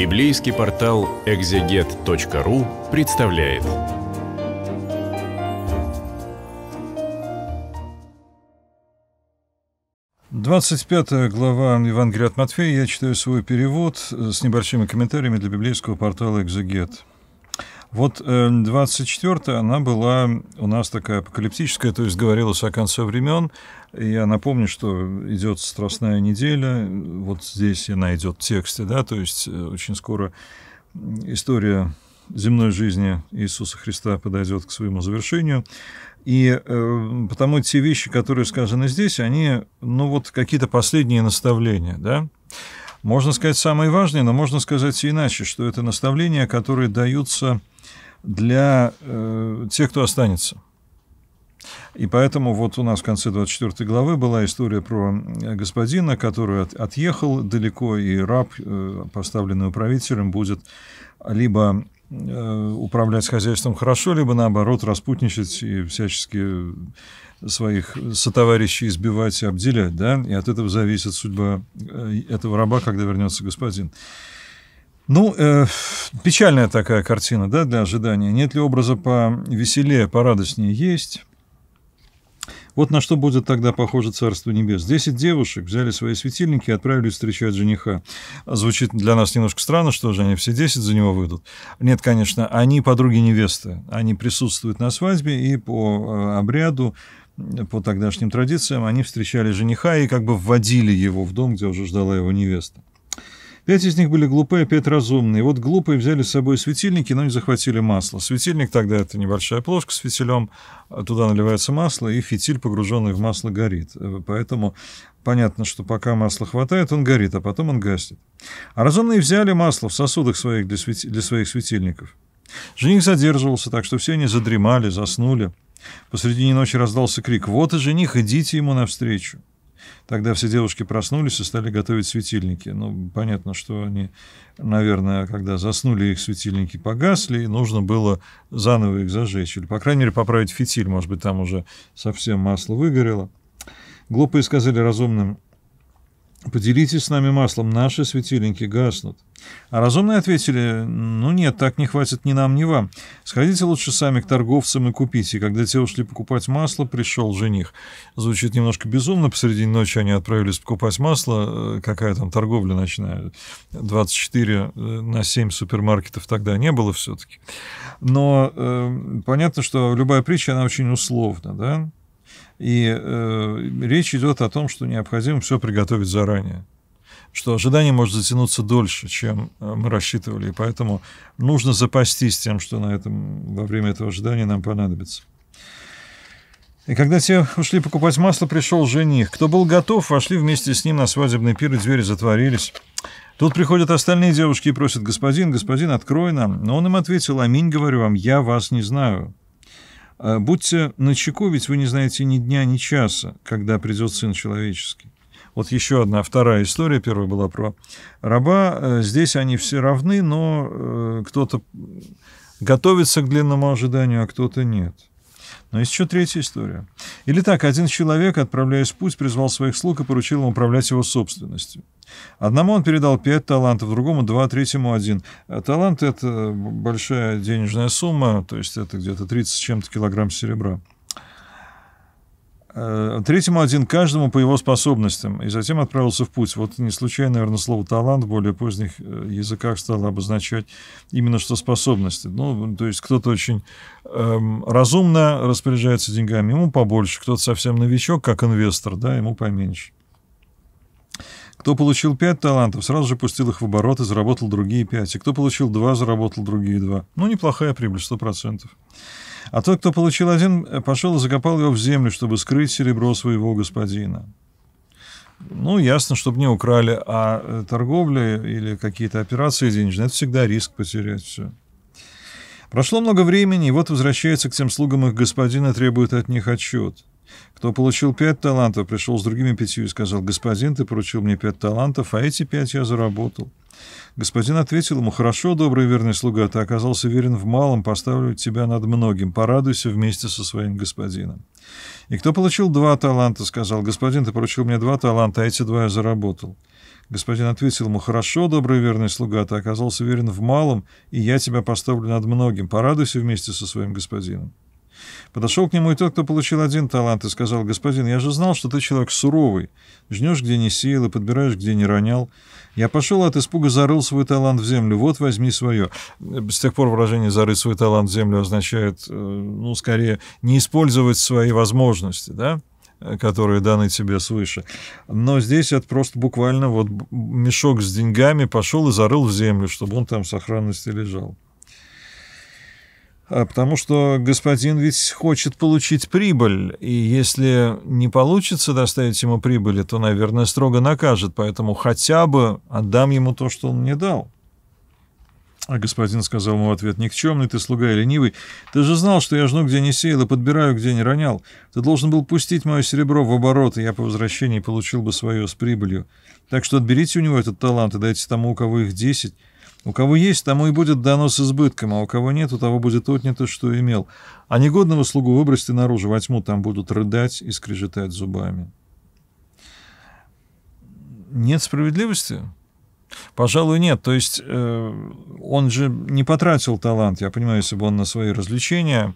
Библейский портал экзегет.ру представляет. Двадцать пятая глава Евангелия от Матфея. Я читаю свой перевод э, с небольшими комментариями для библейского портала «Экзегет». Вот 24-я, эм, она была у нас такая апокалиптическая, то есть говорилось о конце времен. Я напомню, что идет страстная неделя, вот здесь она идет в тексте, да, то есть э, очень скоро история земной жизни Иисуса Христа подойдет к своему завершению. И э, потому те вещи, которые сказаны здесь, они, ну вот какие-то последние наставления, да. Можно сказать, самые важные, но можно сказать и иначе, что это наставления, которые даются для э, тех, кто останется. И поэтому вот у нас в конце 24 главы была история про э, господина, который от, отъехал далеко, и раб, э, поставленный управителем, будет либо э, управлять хозяйством хорошо, либо наоборот распутничать и всячески своих сотоварищей избивать и обделять, да, и от этого зависит судьба э, этого раба, когда вернется господин. Ну, э, печальная такая картина, да, для ожидания. Нет ли образа по веселее, порадостнее есть? Вот на что будет тогда похоже Царство Небес. Десять девушек взяли свои светильники и отправились встречать жениха. Звучит для нас немножко странно, что же они все десять за него выйдут. Нет, конечно, они подруги невесты. Они присутствуют на свадьбе и по э, обряду по тогдашним традициям, они встречали жениха и как бы вводили его в дом, где уже ждала его невеста. Пять из них были глупые, пять разумные. Вот глупые взяли с собой светильники, но ну не захватили масло. Светильник тогда это небольшая плошка с фитилем, туда наливается масло, и фитиль, погруженный в масло, горит. Э, поэтому понятно, что пока масла хватает, он горит, а потом он гаснет. А разумные взяли масло в сосудах своих для, свети... для своих светильников. Жених задерживался, так что все они задремали, заснули. Посредине ночи раздался крик «Вот и жених, идите ему навстречу!» Тогда все девушки проснулись и стали готовить светильники. Ну, понятно, что они, наверное, когда заснули, их светильники погасли, и нужно было заново их зажечь. Или, по крайней мере, поправить фитиль. Может быть, там уже совсем масло выгорело. Глупые сказали разумным, Поделитесь с нами маслом, наши светильники гаснут. А разумные ответили, ну нет, так не хватит ни нам, ни вам. Сходите лучше сами к торговцам и купите. И Когда те ушли покупать масло, пришел жених. Звучит немножко безумно, посреди ночи они отправились покупать масло, э, какая там торговля ночная, 24 э, на 7 супермаркетов тогда не было все-таки. Но э, понятно, что любая притча, она очень условна, да? И э, речь идет о том, что необходимо все приготовить заранее что ожидание может затянуться дольше, чем э, мы рассчитывали, и поэтому нужно запастись тем, что на этом, во время этого ожидания нам понадобится. И когда те ушли покупать масло, пришел жених. Кто был готов, вошли вместе с ним на свадебный пир, и двери затворились. Тут приходят остальные девушки и просят, «Господин, господин, открой нам». Но он им ответил, «Аминь, говорю вам, я вас не знаю». А будьте начеку, ведь вы не знаете ни дня, ни часа, когда придет Сын Человеческий. Вот еще одна, вторая история, первая была про раба. Э, здесь они все равны, но э, кто-то готовится к длинному ожиданию, а кто-то нет. Но ну, есть еще третья история. Или так, один человек, отправляясь в путь, призвал своих слуг и поручил им управлять его собственностью. Одному он передал пять талантов, другому два, третьему один. Э, талант — это э, большая денежная сумма, то есть это где-то 30 с чем-то килограмм серебра. Э, третьему один каждому по его способностям, и затем отправился в путь. Вот не случайно, наверное, слово «талант» в более поздних э, языках стало обозначать именно что способности. Ну, то есть кто-то очень эм, разумно распоряжается деньгами, ему побольше, кто-то совсем новичок, как инвестор, да, ему поменьше. Кто получил пять талантов, сразу же пустил их в оборот и заработал другие пять. И кто получил два, заработал другие два. Ну, неплохая прибыль, сто процентов. А тот, кто получил один, э, пошел и закопал его в землю, чтобы скрыть серебро своего господина. Ну, ясно, чтобы не украли, а э, торговля или какие-то операции денежные – это всегда риск потерять все. Прошло много времени, и вот возвращается к тем слугам их господина, требует от них отчет – кто получил пять талантов, пришел с другими пятью и сказал, «Господин, ты поручил мне пять талантов, а эти пять я заработал». Господин ответил ему, «Хорошо, добрый верный слуга, ты оказался верен в малом, поставлю тебя над многим, порадуйся вместе со своим господином». И кто получил два таланта, сказал, «Господин, ты поручил мне два таланта, а эти два я заработал». Господин ответил ему, «Хорошо, добрый верный слуга, ты оказался верен в малом, и я тебя поставлю над многим, порадуйся вместе со своим господином». Подошел к нему и тот, кто получил один талант, и сказал, «Господин, я же знал, что ты человек суровый, жнешь, где не сеял, и подбираешь, где не ронял. Я пошел а от испуга, зарыл свой талант в землю, вот возьми свое». С тех пор выражение «зарыть свой талант в землю» означает, э, ну, скорее, не использовать свои возможности, да? которые даны тебе свыше. Но здесь это просто буквально вот мешок с деньгами пошел и зарыл в землю, чтобы он там в сохранности лежал. А потому что господин ведь хочет получить прибыль, и если не получится доставить ему прибыли, то, наверное, строго накажет, поэтому хотя бы отдам ему то, что он мне дал. А господин сказал ему в ответ, «Никчемный ты, слуга и ленивый, ты же знал, что я жну, где не сеял, и подбираю, где не ронял. Ты должен был пустить мое серебро в оборот, и я по возвращении получил бы свое с прибылью. Так что отберите у него этот талант и дайте тому, у кого их десять, у кого есть, тому и будет дано с избытком, а у кого нет, у того будет отнято, что имел. А негодного слугу выбросьте наружу, во тьму там будут рыдать и скрежетать зубами. Нет справедливости? Пожалуй, нет. То есть э, он же не потратил талант. Я понимаю, если бы он на свои развлечения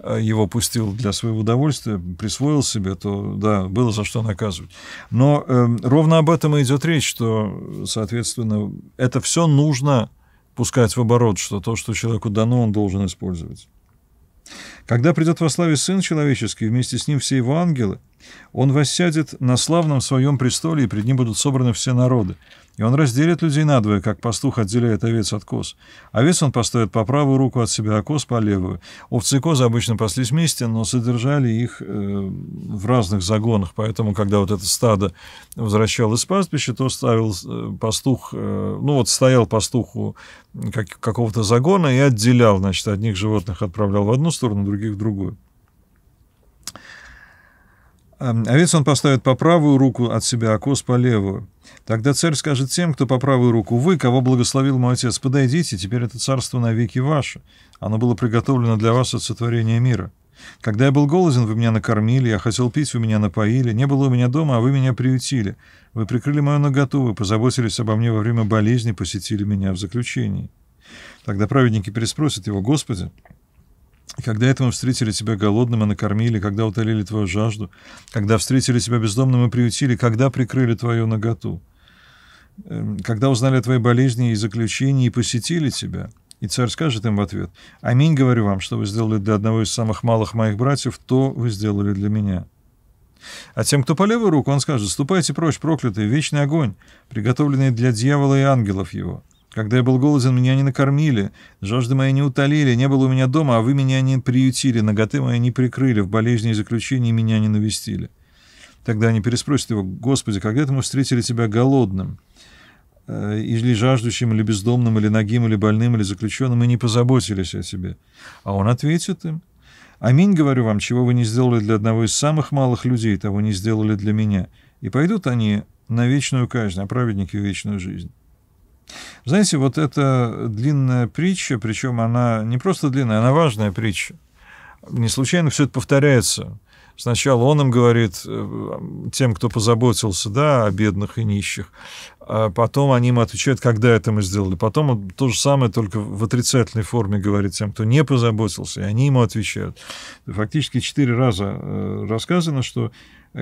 э, его пустил для своего удовольствия, присвоил себе, то да, было за что наказывать. Но э, ровно об этом и идет речь, что, соответственно, это все нужно пускать в оборот, что то, что человеку дано, он должен использовать. Когда придет во славе Сын Человеческий, вместе с Ним все Его ангелы, Он воссядет на славном Своем престоле, и пред Ним будут собраны все народы. И Он разделит людей надвое, как пастух отделяет овец от коз. Овец Он поставит по правую руку от себя, а коз по левую. Овцы и козы обычно паслись вместе, но содержали их э, в разных загонах. Поэтому, когда вот это стадо возвращалось из пастбища, то ставил э, пастух, э, ну вот стоял пастуху как, какого-то загона и отделял, значит, одних животных отправлял в одну сторону, других других в другую. Овец эм, а он поставит по правую руку от себя, а коз по левую. Тогда царь скажет тем, кто по правую руку, «Вы, кого благословил мой отец, подойдите, теперь это царство навеки ваше. Оно было приготовлено для вас от сотворения мира. Когда я был голоден, вы меня накормили, я хотел пить, вы меня напоили, не было у меня дома, а вы меня приютили. Вы прикрыли мою наготу, вы позаботились обо мне во время болезни, посетили меня в заключении». Тогда праведники переспросят его, «Господи, когда это мы встретили тебя голодным и накормили, когда утолили твою жажду, когда встретили тебя бездомным и приютили, когда прикрыли твою наготу, эм, когда узнали о твоей болезни и заключении и посетили тебя. И царь скажет им в ответ, «Аминь, говорю вам, что вы сделали для одного из самых малых моих братьев, то вы сделали для меня». А тем, кто по левую руку, он скажет, «Ступайте прочь, проклятый, вечный огонь, приготовленный для дьявола и ангелов его». Когда я был голоден, меня не накормили, жажды мои не утолили, не было у меня дома, а вы меня не приютили, ноготы мои не прикрыли, в болезни и заключении меня не навестили. Тогда они переспросят его, «Господи, когда-то мы встретили тебя голодным, э, или жаждущим, или бездомным, или ногим, или больным, или заключенным, и не позаботились о тебе?» А он ответит им, «Аминь, говорю вам, чего вы не сделали для одного из самых малых людей, того не сделали для меня, и пойдут они на вечную казнь, а праведники — в вечную жизнь». Знаете, вот эта длинная притча, причем она не просто длинная, она важная притча. Не случайно все это повторяется. Сначала он им говорит, э, тем, кто позаботился, да, о бедных и нищих. А потом они им отвечают, когда это мы сделали. Потом он то же самое, только в отрицательной форме говорит тем, кто не позаботился, и они ему отвечают. Фактически четыре раза э, рассказано, что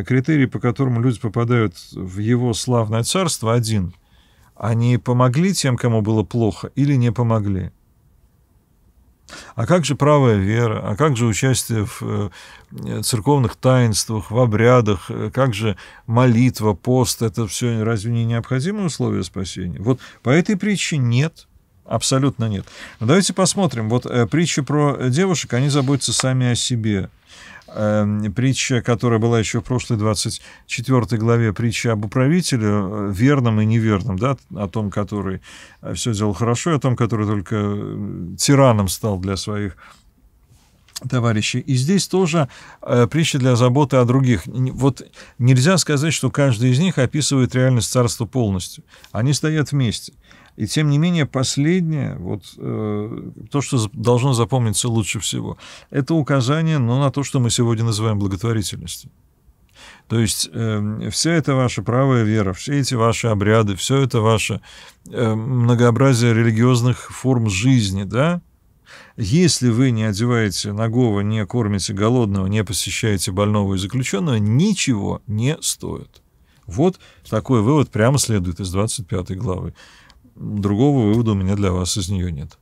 критерий, по которому люди попадают в его славное царство, один – они помогли тем, кому было плохо, или не помогли? А как же правая вера? А как же участие в э, церковных таинствах, в обрядах? Э, как же молитва, пост? Это все разве не необходимые условия спасения? Вот по этой притче нет. Абсолютно нет. Но давайте посмотрим. Вот э, притча про девушек, они заботятся сами о себе. Эм, притча, которая была еще в прошлой 24 главе, притча об управителе, э, верном и неверном, да, о том, который э, все делал хорошо, и о том, который только э, тираном стал для своих товарищи. И здесь тоже э, притча для заботы о других. Вот нельзя сказать, что каждый из них описывает реальность царства полностью. Они стоят вместе. И тем не менее последнее, вот э, то, что должно запомниться лучше всего, это указание ну, на то, что мы сегодня называем благотворительностью. То есть э, вся эта ваша правая вера, все эти ваши обряды, все это ваше э, многообразие религиозных форм жизни, да, если вы не одеваете нагого, не кормите голодного, не посещаете больного и заключенного, ничего не стоит. Вот такой вывод прямо следует из 25 главы. Другого вывода у меня для вас из нее нет.